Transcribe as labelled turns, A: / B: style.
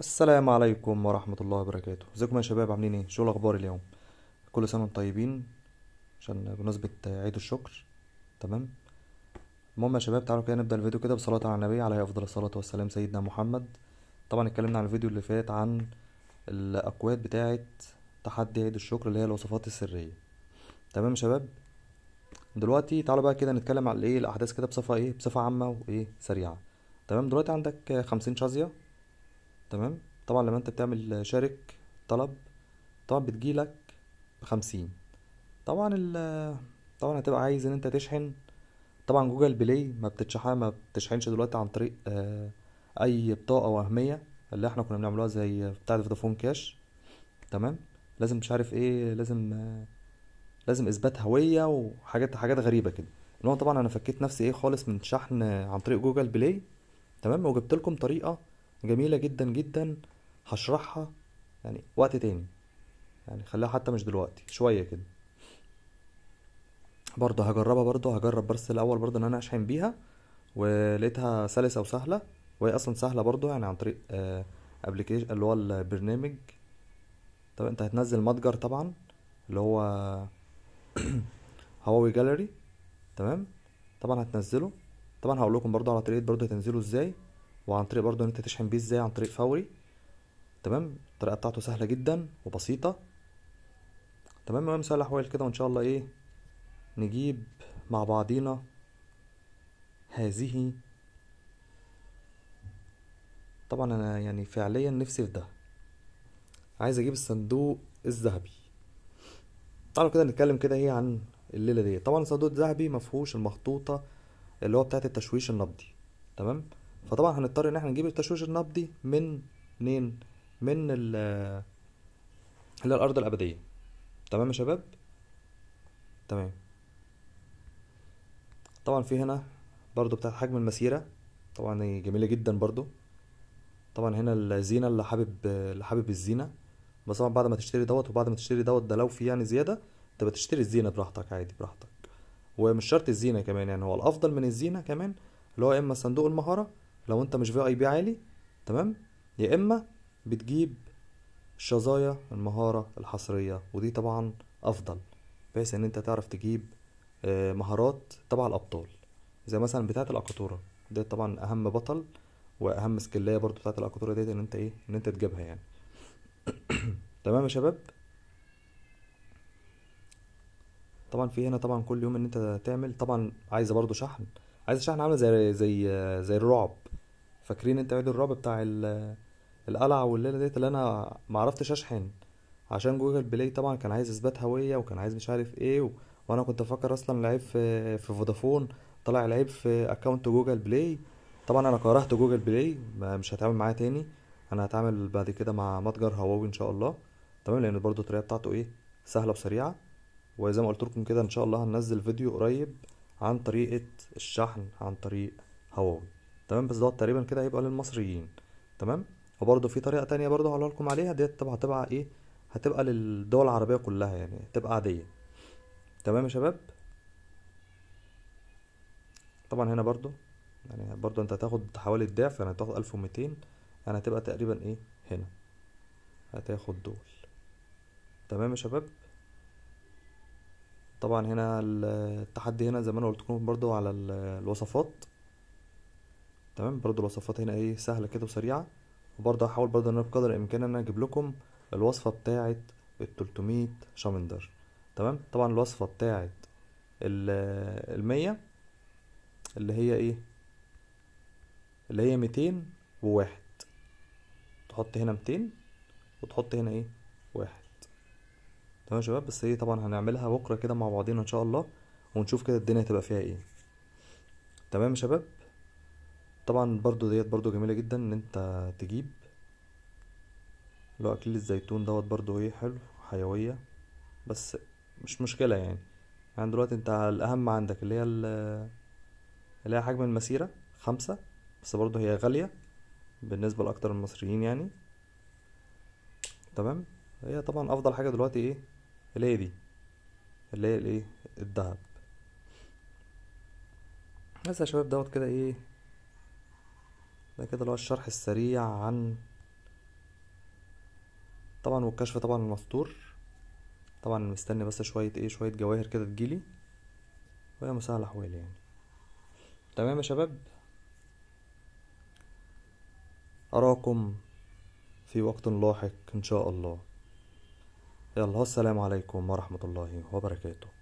A: السلام عليكم ورحمة الله وبركاته ازيكم يا شباب عاملين ايه شو الاخبار اليوم كل سنة وانتم طيبين عشان بمناسبة عيد الشكر تمام المهم يا شباب تعالوا كده نبدأ الفيديو كده بصلاة على النبي عليه افضل الصلاة والسلام سيدنا محمد طبعا اتكلمنا على الفيديو اللي فات عن الاكواد بتاعة تحدي عيد الشكر اللي هي الوصفات السرية تمام يا شباب دلوقتي تعالوا بقى كده نتكلم على ايه الاحداث كده بصفة ايه بصفة عامة وايه سريعة تمام دلوقتي عندك خمسين شازية تمام طبعا لما انت بتعمل شارك طلب طبعا بتجيلك بخمسين طبعا ال طبعا هتبقى عايز ان انت تشحن طبعا جوجل بلاي ما بتتشحن ما بتشحنش دلوقتي عن طريق آه، اي بطاقه وهميه اللي احنا كنا بنعملوها زي بتاعه فودافون كاش تمام لازم مش عارف ايه لازم آه، لازم اثبات هويه وحاجات حاجات غريبه كده اللي هو طبعا انا فكيت نفسي ايه خالص من شحن عن طريق جوجل بلاي تمام وجبت لكم طريقه جميلة جدا جدا هشرحها يعني وقت تاني يعني خليها حتى مش دلوقتي شوية كده برضه هجربها برضه هجرب برس الأول برضه إن أنا أشحن بيها ولقيتها سلسة وسهلة وهي أصلا سهلة برضه يعني عن طريق ابلكيشن آه، اللي هو البرنامج طب انت هتنزل متجر طبعا اللي هو هواوي جاليري تمام طبعا هتنزله طبعا هقول لكم برضو على طريقه برضو هتنزله ازاي وعن طريق برضو ان انت تشحن بيه ازاي عن طريق فوري تمام الطريقه بتاعته سهله جدا وبسيطه تمام المهم سهل الاحوال كده وان شاء الله ايه نجيب مع بعضينا هذه طبعا انا يعني فعليا نفسي في ده عايز اجيب الصندوق الذهبي تعالوا كده نتكلم كده ايه عن الليله دي طبعا الصندوق الذهبي مفهوش المخطوطه اللي هو بتاعه التشويش النبضي تمام فطبعا هنضطر ان احنا نجيب التشويش النبضي من منين من ال اللي الارض الابديه تمام يا شباب تمام طبعا في هنا برضو بتاعت حجم المسيره طبعا جميله جدا برضو طبعا هنا الزينه اللي حابب اللي حابب الزينه بس طبعا بعد ما تشتري دوت وبعد ما تشتري دوت ده لو في يعني زياده تبقى تشتري الزينه براحتك عادي براحتك ومش شرط الزينه كمان يعني هو الافضل من الزينه كمان اللي هو يا اما صندوق المهاره لو انت مش في اي بي عالي تمام يا اما بتجيب شظايا المهارة الحصرية ودي طبعا افضل بحيث ان انت تعرف تجيب آه، مهارات تبع الابطال زي مثلا بتاعة الاكاتورة ده طبعا اهم بطل واهم سكلايه برضو بتاعة الاكاتورة ديت ان انت ايه ان انت تجيبها يعني تمام يا شباب طبعا في هنا طبعا كل يوم ان انت تعمل طبعا عايز برضو شحن عايز شحن عامله زي زي آه، زي الرعب فاكرين انت عيد الرعب بتاع القلعه والليله ديت اللي انا معرفتش اشحن عشان جوجل بلاي طبعا كان عايز اثبات هويه وكان عايز مش عارف ايه و... وانا كنت بفكر اصلا العيب في في فودافون طلع العيب في اكونت جوجل بلاي طبعا انا كرهت جوجل بلاي مش هتعامل معاه تاني انا هتعامل بعد كده مع متجر هواوي ان شاء الله تمام لان برضو الطريقه بتاعته ايه سهله وسريعه وزي ما قلت لكم كده ان شاء الله هننزل فيديو قريب عن طريقه الشحن عن طريق هواوي تمام بس دوت تقريبا كده هيبقى للمصريين تمام وبرده في طريقه تانية برده هقول لكم عليها ديت طبعا هتبقى ايه هتبقى للدول العربيه كلها يعني هتبقى عاديه تمام يا شباب طبعا هنا برده يعني برده انت هتاخد حوالي الضعف يعني هتاخد الف وميتين يعني هتبقى تقريبا ايه هنا هتاخد دول تمام يا شباب طبعا هنا التحدي هنا زي ما انا قلت لكم برضو على الوصفات تمام برضو الوصفات هنا ايه سهله كده وسريعه وبرضو هحاول برضو ان انا بقدر الامكان ان انا اجيب لكم الوصفه بتاعه ال 300 شامندر تمام طبعا الوصفه بتاعه ال 100 اللي هي ايه اللي هي 200 وواحد تحط هنا 200 وتحط هنا ايه واحد تمام يا شباب بس ايه طبعا هنعملها بكره كده مع بعضينا ان شاء الله ونشوف كده الدنيا هتبقى فيها ايه تمام يا شباب طبعا برضو ديت برضو جميلة جدا ان انت تجيب لو اكليل الزيتون دوت برضو ايه حلو حيوية بس مش مشكلة يعني يعني دلوقتي انت الاهم عندك اللي هي اللي هي حجم المسيرة خمسة بس برضو هي غالية بالنسبة لأكتر المصريين يعني تمام هي طبعا افضل حاجة دلوقتي ايه اللي هي دي اللي هي الايه الدهب بس يا شباب دوت كده ايه ده كده اللي هو الشرح السريع عن طبعا والكشف طبعا المستور طبعا مستني بس شوية ايه شوية جواهر كده تجيلي وهي مسهلة حوالي يعني تمام يا شباب أراكم في وقت لاحق إن شاء الله يلا السلام عليكم ورحمة الله وبركاته